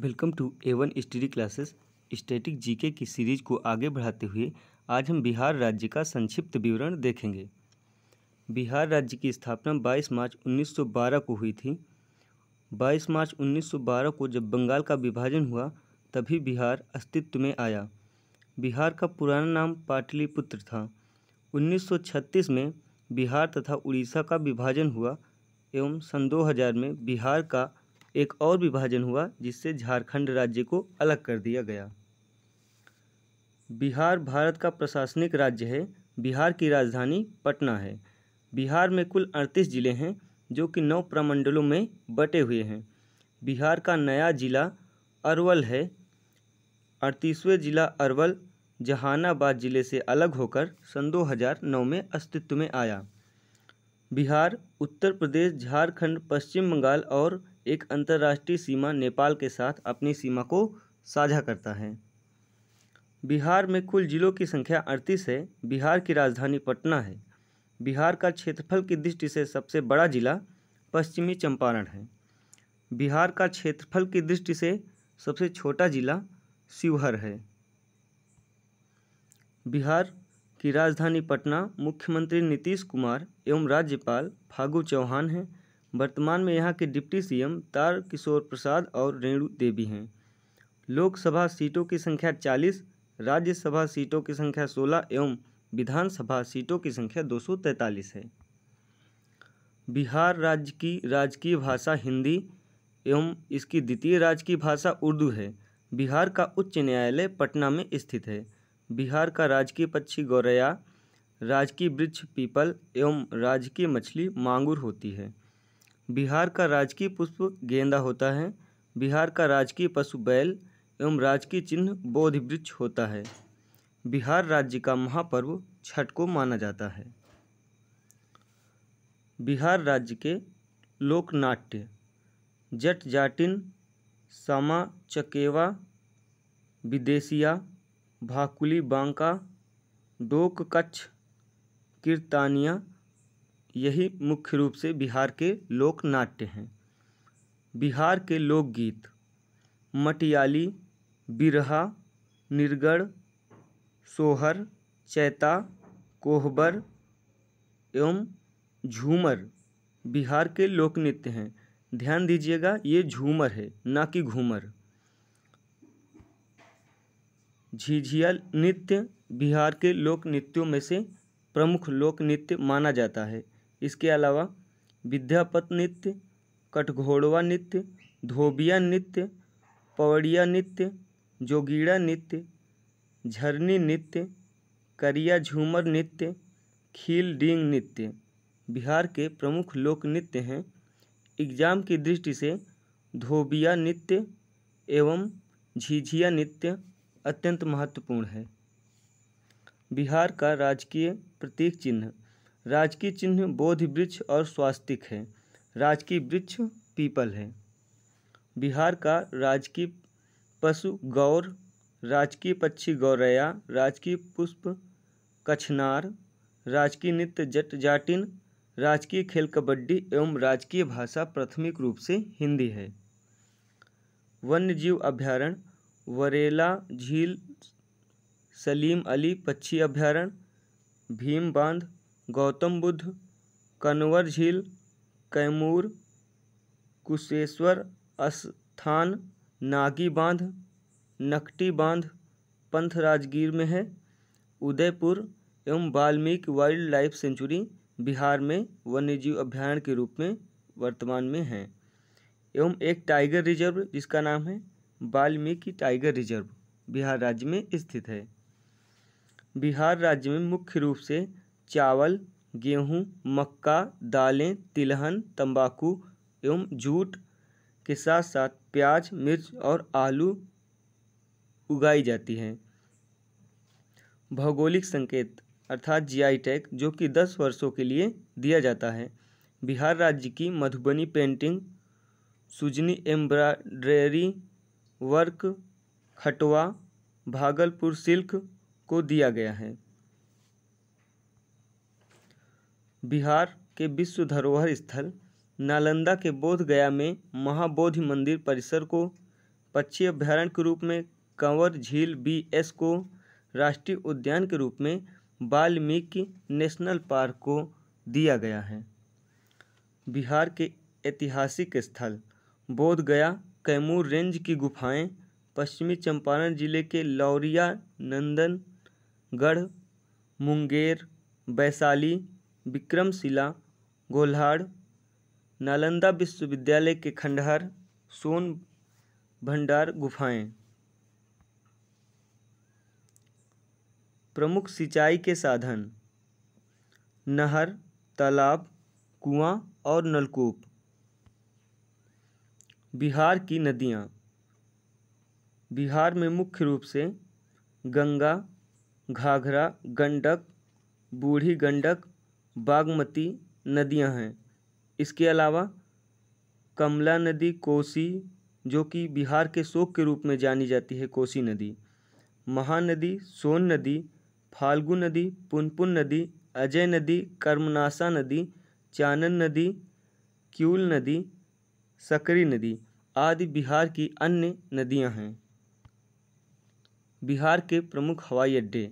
welcome to A one study classes static GK की series को आगे बढ़ाते हुए आज हम बिहार राज्य का संक्षिप्त विवरण देखेंगे बिहार राज्य की स्थापना 22 मार्च 1912 को हुई थी 22 मार्च 1912 को जब बंगाल का विभाजन हुआ तभी बिहार अस्तित्व में आया बिहार का पुराना नाम पाटलिपुत्र था 1936 में बिहार तथा उड़ीसा का विभाजन हुआ एवं सन 2000 में बिहार का एक और विभाजन हुआ जिससे झारखंड राज्य को अलग कर दिया गया बिहार भारत का प्रशासनिक राज्य है बिहार की राजधानी पटना है बिहार में कुल अड़तीस जिले हैं जो कि नौ प्रमंडलों में बटे हुए हैं बिहार का नया जिला अरवल है अड़तीसवें जिला अरवल जहानाबाद ज़िले से अलग होकर सन 2009 में अस्तित्व में आया बिहार उत्तर प्रदेश झारखंड पश्चिम बंगाल और एक अंतर्राष्ट्रीय सीमा नेपाल के साथ अपनी सीमा को साझा करता है बिहार में कुल जिलों की संख्या अड़तीस है बिहार की राजधानी पटना है बिहार का क्षेत्रफल की दृष्टि से सबसे बड़ा जिला पश्चिमी चंपारण है बिहार का क्षेत्रफल की दृष्टि से सबसे छोटा जिला शिवहर है बिहार की राजधानी पटना मुख्यमंत्री नीतीश कुमार एवं राज्यपाल फागू चौहान हैं वर्तमान में यहाँ के डिप्टी सीएम तार किशोर प्रसाद और रेणु देवी हैं लोकसभा सीटों की संख्या चालीस राज्यसभा सीटों की संख्या सोलह एवं विधानसभा सीटों की संख्या दो सौ तैंतालीस है बिहार राज्य की राजकीय भाषा हिंदी एवं इसकी द्वितीय राजकीय भाषा उर्दू है बिहार का उच्च न्यायालय पटना में स्थित है बिहार का राजकीय पक्षी गौरैया राजकीय वृक्ष पीपल एवं राजकीय मछली मांगुर होती है बिहार का राजकीय पुष्प गेंदा होता है बिहार का राजकीय पशु बैल एवं राजकीय चिन्ह बोधि वृक्ष होता है बिहार राज्य का महापर्व छठ को माना जाता है बिहार राज्य के लोकनाट्य जट जाटिन सामा चकेवा विदेशिया भाकुली बांका डोक कच्छ कीर्तानिया यही मुख्य रूप से बिहार के लोक नाट्य हैं बिहार के लोकगीत मटियाली बिरहा निरगढ़ सोहर चैता कोहबर एवं झूमर बिहार के लोक नृत्य हैं ध्यान दीजिएगा ये झूमर है ना कि घूमर झिझिया नृत्य बिहार के लोक नृत्यों में से प्रमुख लोक नृत्य माना जाता है इसके अलावा विद्यापत नृत्य कठघोड़वा नृत्य धोबिया नृत्य पवड़िया नृत्य जोगीड़ा नृत्य झरनी नृत्य करिया झूमर नृत्य खील डींग नृत्य बिहार के प्रमुख लोक नृत्य हैं एग्जाम की दृष्टि से धोबिया नृत्य एवं झिझिया नृत्य अत्यंत महत्वपूर्ण है बिहार का राजकीय प्रतीक चिन्ह राजकीय चिन्ह बोध वृक्ष और स्वास्तिक है राजकीय वृक्ष पीपल है बिहार का राजकीय पशु गौर राजकीय पक्षी गौरया राजकीय पुष्प कछनार राजकीय नृत्य जट जाटिन राजकीय खेल कबड्डी एवं राजकीय भाषा प्राथमिक रूप से हिंदी है वन्य जीव अभ्यारण्य वरेला झील सलीम अली पक्षी अभ्यारण्य भीम बांध गौतम बुद्ध कनवर झील कैमूर कुशेश्वर स्थान नागी बांध नकटी बांध पंथ राजगीर में है उदयपुर एवं Valmiki wildlife sanctuary Bihar में वन्यजीव अभ्यारण्य के रूप में वर्तमान में है एवं एक टाइगर रिजर्व जिसका नाम है वाल्मीकि टाइगर रिजर्व बिहार राज्य में स्थित है बिहार राज्य में मुख्य रूप से चावल गेहूँ मक्का दालें तिलहन तम्बाकू एवं जूट के साथ साथ प्याज मिर्च और आलू उगाई जाती हैं भौगोलिक संकेत अर्थात जीआई टैग जो कि दस वर्षों के लिए दिया जाता है बिहार राज्य की Madhubani painting Sujani embroidery work Khatwa Bhagalpur silk को दिया गया है बिहार के विश्व धरोहर स्थल नालंदा के बोध गया में महाबोधि मंदिर परिसर को पक्षी अभ्यारण्य के रूप में कंवर झील बी एस को राष्ट्रीय उद्यान के रूप में वाल्मीकि नेशनल पार्क को दिया गया है बिहार के ऐतिहासिक स्थल बोध गया कैमूर रेंज की गुफाएं पश्चिमी चंपारण जिले के लौरिया नंदनगढ़ मुंगेर वैशाली विक्रमशिला गोल्हाड़ नालंदा विश्वविद्यालय के खंडहर सोन भंडार गुफाएं प्रमुख सिंचाई के साधन नहर तालाब कुआं और नलकूप बिहार की नदियाँ बिहार में मुख्य रूप से गंगा घाघरा गंडक बूढ़ी गंडक बागमती नदियाँ हैं इसके अलावा कमला नदी कोसी जो कि बिहार के शोक के रूप में जानी जाती है कोसी नदी महानदी सोन नदी फाल्गु नदी पुनपुन नदी अजय नदी कर्मनाशा नदी चानन नदी क्यूल नदी सकरी नदी आदि बिहार की अन्य नदियां हैं बिहार के प्रमुख हवाई अड्डे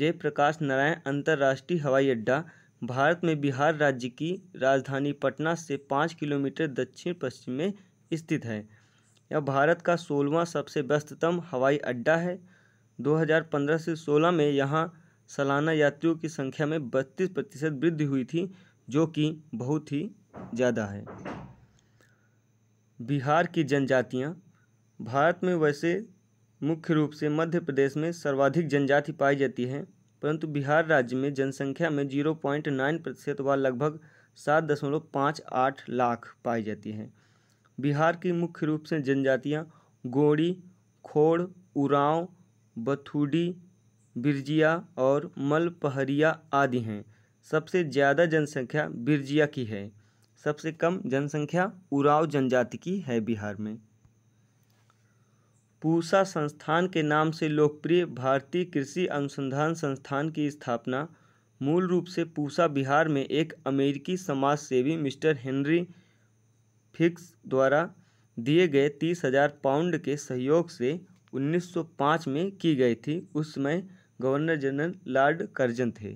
जयप्रकाश नारायण अंतर्राष्ट्रीय हवाई अड्डा भारत में बिहार राज्य की राजधानी पटना से पाँच किलोमीटर दक्षिण पश्चिम में स्थित है यह भारत का सोलहवा सबसे व्यस्ततम हवाई अड्डा है 2015 से 16 में यहाँ सालाना यात्रियों की संख्या में 32 प्रतिशत वृद्धि हुई थी जो कि बहुत ही ज़्यादा है बिहार की जनजातियाँ भारत में वैसे मुख्य रूप से मध्य प्रदेश में सर्वाधिक जनजाति पाई जाती हैं परंतु बिहार राज्य में जनसंख्या में जीरो पॉइंट नाइन प्रतिशत व लगभग सात दशमलव पाँच आठ लाख पाई जाती है बिहार की मुख्य रूप से जनजातियाँ गोड़ी खोड़ उरांव बथुडी बिरजिया और मलपहरिया आदि हैं सबसे ज़्यादा जनसंख्या बिरजिया की है सबसे कम जनसंख्या उराव जनजाति की है बिहार में पूसा संस्थान के नाम से लोकप्रिय भारतीय कृषि अनुसंधान संस्थान की स्थापना मूल रूप से पूसा बिहार में एक अमेरिकी समाजसेवी मिस्टर हेनरी फिक्स द्वारा दिए गए तीस हजार पाउंड के सहयोग से 1905 में की गई थी उस समय गवर्नर जनरल लॉर्ड कर्जन थे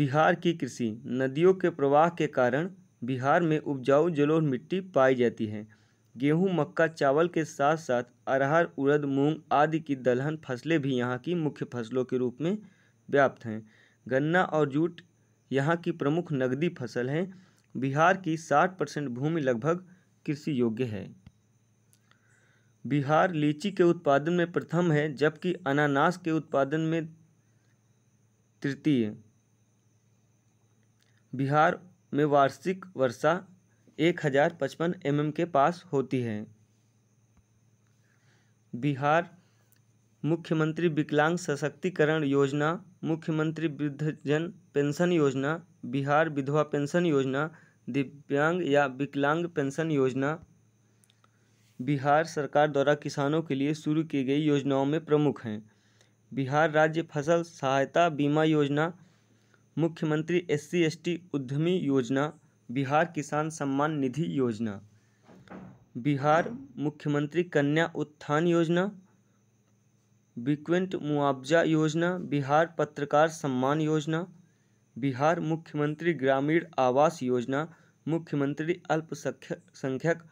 बिहार की कृषि नदियों के प्रवाह के कारण बिहार में उपजाऊ जलोढ़ मिट्टी पाई जाती है गेहूं मक्का चावल के साथ साथ अरहर उड़द मूंग आदि की दलहन फसलें भी यहाँ की मुख्य फसलों के रूप में व्याप्त हैं गन्ना और जूट यहाँ की प्रमुख नगदी फसल हैं बिहार की साठ परसेंट भूमि लगभग कृषि योग्य है बिहार लीची के उत्पादन में प्रथम है जबकि अनानास के उत्पादन में तृतीय बिहार में वार्षिक वर्षा एक हज़ार पचपन एम mm के पास होती है बिहार मुख्यमंत्री विकलांग सशक्तिकरण योजना मुख्यमंत्री वृद्धजन पेंशन योजना बिहार विधवा पेंशन योजना दिव्यांग या विकलांग पेंशन योजना बिहार सरकार द्वारा किसानों के लिए शुरू की गई योजनाओं में प्रमुख हैं बिहार राज्य फसल सहायता बीमा योजना मुख्यमंत्री एस सी उद्यमी योजना बिहार किसान सम्मान निधि योजना बिहार मुख्यमंत्री कन्या उत्थान योजना बिक्वेंट मुआवजा योजना बिहार पत्रकार सम्मान योजना बिहार मुख्यमंत्री ग्रामीण आवास योजना मुख्यमंत्री अल्पसंख्यक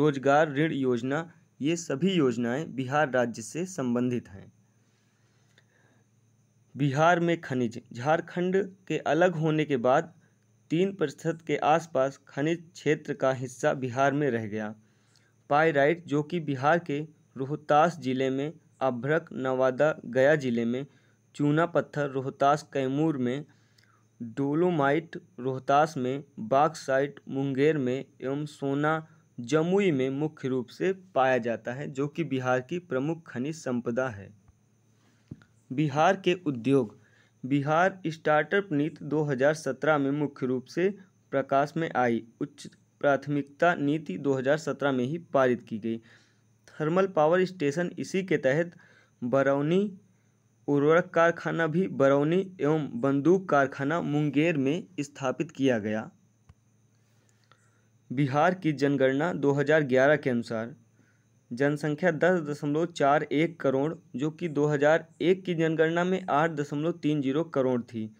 रोजगार ऋण योजना ये सभी योजनाएं बिहार राज्य से संबंधित हैं बिहार में खनिज झारखंड के अलग होने के बाद तीन प्रतिशत के आसपास खनिज क्षेत्र का हिस्सा बिहार में रह गया पाइराइट जो कि बिहार के रोहतास ज़िले में अभ्रक नवादा गया ज़िले में चूना पत्थर रोहतास कैमूर में डोलोमाइट रोहतास में बागसाइट मुंगेर में एवं सोना जमुई में मुख्य रूप से पाया जाता है जो कि बिहार की प्रमुख खनिज संपदा है बिहार के उद्योग बिहार स्टार्टअप नीति 2017 में मुख्य रूप से प्रकाश में आई उच्च प्राथमिकता नीति 2017 में ही पारित की गई थर्मल पावर स्टेशन इसी के तहत बरौनी उर्वरक कारखाना भी बरौनी एवं बंदूक कारखाना मुंगेर में स्थापित किया गया बिहार की जनगणना 2011 के अनुसार जनसंख्या दस दशमलव चार एक करोड़ जो कि 2001 की जनगणना में आठ दशमलव तीन जीरो करोड़ थी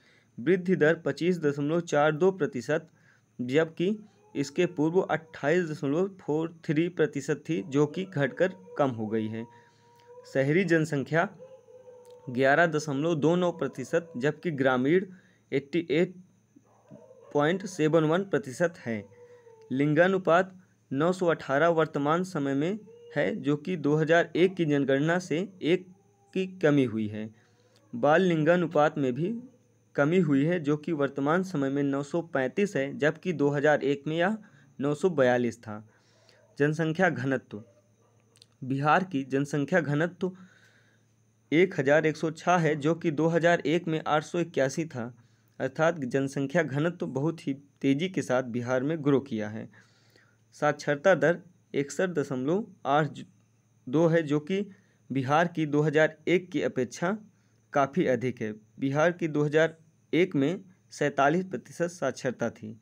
वृद्धि दर पच्चीस दशमलव चार दो प्रतिशत जबकि इसके पूर्व अट्ठाईस दशमलव फोर थ्री प्रतिशत थी जो कि घटकर कम हो गई है शहरी जनसंख्या ग्यारह दशमलव दो नौ प्रतिशत जबकि ग्रामीण eighty eight point seven one प्रतिशत है लिंगानुपात नौ सौ अठारह वर्तमान समय में है जो कि 2001 की जनगणना से एक की कमी हुई है बाल लिंगानुपात में भी कमी हुई है जो कि वर्तमान समय में 935 है जबकि 2001 में यह 942 था जनसंख्या घनत्व बिहार की जनसंख्या घनत्व एक हज़ार एक सौ छः है जो कि 2001 में आठ सौ इक्यासी था अर्थात जनसंख्या घनत्व बहुत ही तेज़ी के साथ बिहार में ग्रो किया है साक्षरता दर इकसठ दशमलव आठ दो है जो कि बिहार की 2001 की अपेक्षा काफ़ी अधिक है बिहार की 2001 में सैंतालीस प्रतिशत साक्षरता थी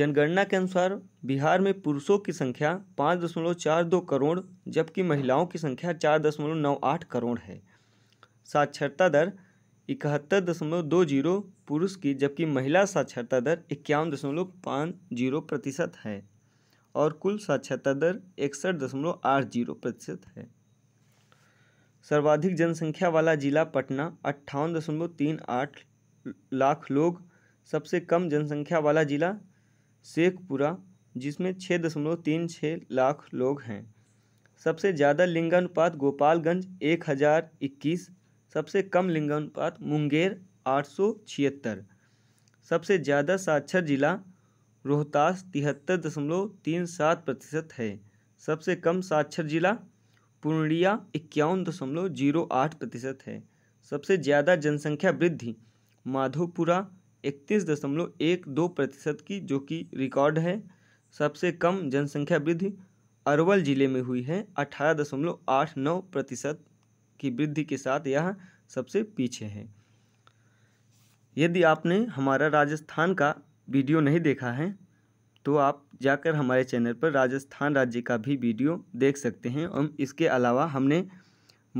जनगणना के अनुसार बिहार में पुरुषों की संख्या पाँच दशमलव चार दो करोड़ जबकि महिलाओं की संख्या चार दशमलव नौ आठ करोड़ है साक्षरता दर इकहत्तर दशमलव दो जीरो पुरुष की जबकि महिला साक्षरता दर इक्यावन दशमलव पाँच जीरो प्रतिशत है और कुल साक्षरता दर इकसठ दशमलव आठ जीरो प्रतिशत है सर्वाधिक जनसंख्या वाला जिला पटना अट्ठावन दशमलव तीन आठ लाख लोग सबसे कम जनसंख्या वाला जिला शेखपुरा जिसमें छः दशमलव तीन छः लाख लोग हैं सबसे ज़्यादा लिंगानुपात गोपालगंज एक हज़ार इक्कीस सबसे कम लिंगानुपात मुंगेर आठ सौ छिहत्तर सबसे ज़्यादा साक्षर जिला रोहतास तिहत्तर दशमलव तीन सात प्रतिशत है सबसे कम साक्षर जिला पूर्णिया इक्यावन दशमलव जीरो आठ प्रतिशत है सबसे ज़्यादा जनसंख्या वृद्धि माधोपुरा इकतीस दशमलव एक दो प्रतिशत की जो कि रिकॉर्ड है सबसे कम जनसंख्या वृद्धि अरवल जिले में हुई है अठारह दशमलव आठ नौ प्रतिशत की वृद्धि के साथ यह सबसे पीछे है यदि आपने हमारा राजस्थान का वीडियो नहीं देखा है तो आप जाकर हमारे चैनल पर राजस्थान राज्य का भी वीडियो देख सकते हैं और इसके अलावा हमने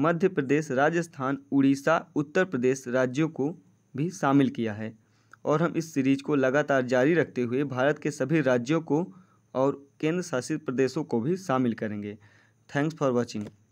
मध्य प्रदेश राजस्थान उड़ीसा उत्तर प्रदेश राज्यों को भी शामिल किया है और हम इस सीरीज को लगातार जारी रखते हुए भारत के सभी राज्यों को और केंद्र शासित प्रदेशों को भी शामिल करेंगे थैंक्स फॉर वॉचिंग